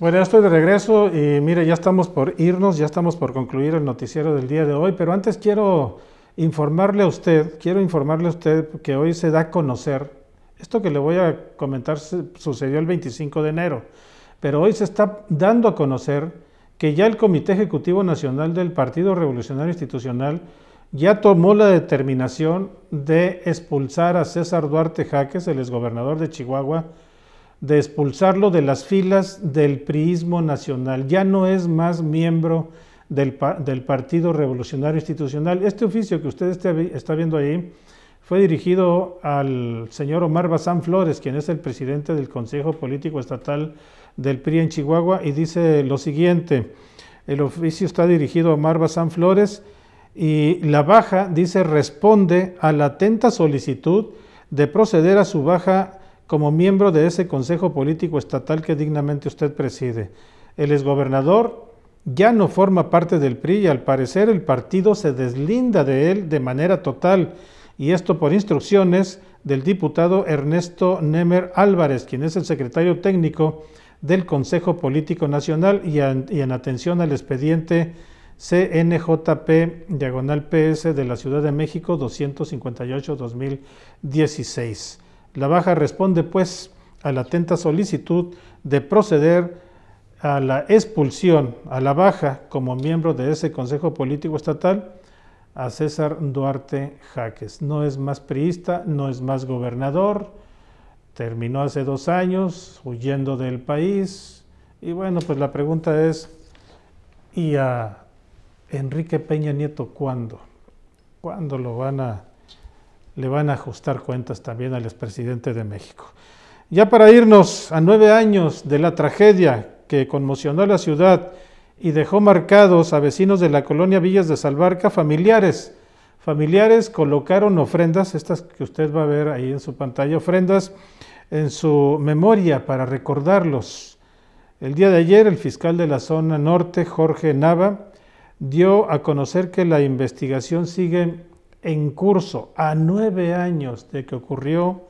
Bueno, ya estoy de regreso y mire, ya estamos por irnos, ya estamos por concluir el noticiero del día de hoy, pero antes quiero informarle a usted, quiero informarle a usted que hoy se da a conocer, esto que le voy a comentar sucedió el 25 de enero, pero hoy se está dando a conocer que ya el Comité Ejecutivo Nacional del Partido Revolucionario Institucional ya tomó la determinación de expulsar a César Duarte Jaques, el exgobernador de Chihuahua, de expulsarlo de las filas del priismo nacional. Ya no es más miembro del, Partido Revolucionario Institucional. Este oficio que usted está viendo ahí fue dirigido al señor Omar Bazán Flores, quien es el presidente del Consejo Político Estatal del PRI en Chihuahua, y dice lo siguiente, el oficio está dirigido a Omar Bazán Flores y la baja, dice, responde a la atenta solicitud de proceder a su baja como miembro de ese Consejo Político Estatal que dignamente usted preside. El exgobernador ya no forma parte del PRI y al parecer el partido se deslinda de él de manera total, y esto por instrucciones del diputado Ernesto Nemer Álvarez, quien es el secretario técnico del Consejo Político Nacional y, en atención al expediente CNJP diagonal PS de la Ciudad de México 258-2016. La baja responde pues a la atenta solicitud de proceder a la expulsión, a la baja como miembro de ese Consejo Político Estatal a César Duarte Jaques. No es más priista, no es más gobernador, terminó hace dos años huyendo del país y bueno, pues la pregunta es, ¿y a Enrique Peña Nieto cuándo? ¿Cuándo lo van a le van a ajustar cuentas también al expresidente de México. Ya para irnos a nueve años de la tragedia que conmocionó a la ciudad y dejó marcados a vecinos de la colonia Villas de Salvarca, familiares. Familiares colocaron ofrendas, estas que usted va a ver ahí en su pantalla, ofrendas en su memoria para recordarlos. El día de ayer el fiscal de la zona norte, Jorge Nava, dio a conocer que la investigación sigue en curso a nueve años de que ocurrió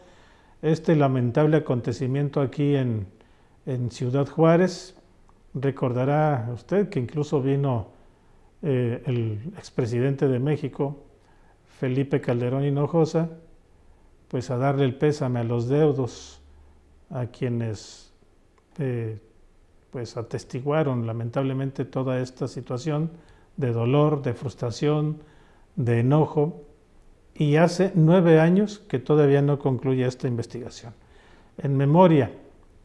este lamentable acontecimiento aquí en, Ciudad Juárez. Recordará usted que incluso vino eh, el expresidente de México, Felipe Calderón Hinojosa, pues a darle el pésame a los deudos, a quienes eh, pues atestiguaron lamentablemente toda esta situación de dolor, de frustración, de enojo y hace nueve años que todavía no concluye esta investigación. En memoria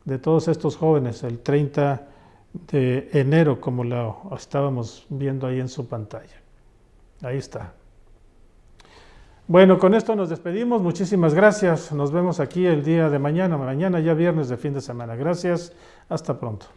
de todos estos jóvenes, el 30 de enero, como lo estábamos viendo ahí en su pantalla. Ahí está. Bueno, con esto nos despedimos. Muchísimas gracias. Nos vemos aquí el día de mañana. Mañana ya viernes de fin de semana. Gracias. Hasta pronto.